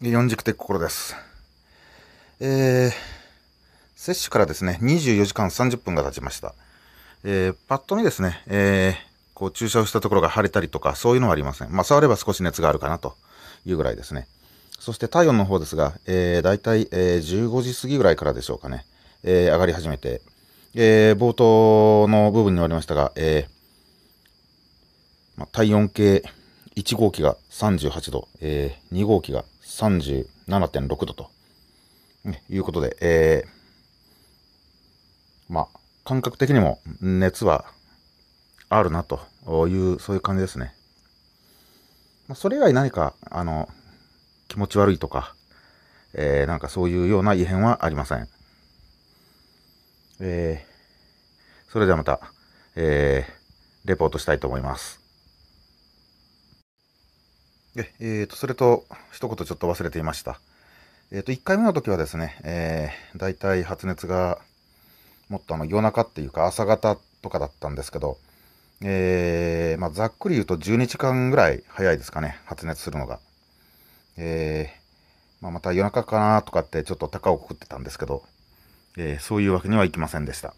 四軸的心です。えー、接種からですね、24時間30分が経ちました。えー、パッと見ですね、えー、こう注射をしたところが腫れたりとか、そういうのはありません。まあ、触れば少し熱があるかなというぐらいですね。そして体温の方ですが、えー、大体、えー、15時過ぎぐらいからでしょうかね、えー、上がり始めて、えー、冒頭の部分におりましたが、えーまあ、体温計1号機が38度、えー、2号機が37.6度と、ね、いうことで、えー、まあ、感覚的にも熱はあるなという、そういう感じですね。まあ、それ以外何か、あの、気持ち悪いとか、えー、なんかそういうような異変はありません。えー、それではまた、えー、レポートしたいと思います。で、えーと、とそれと一言ちょっと忘れていました。えっ、ー、と、1回目の時はですね、えー、大体発熱がもっとあの夜中っていうか朝方とかだったんですけど、えー、まあ、ざっくり言うと12時間ぐらい早いですかね、発熱するのが。えー、まあ、また夜中かなとかってちょっと高をくくってたんですけど、えー、そういうわけにはいきませんでした。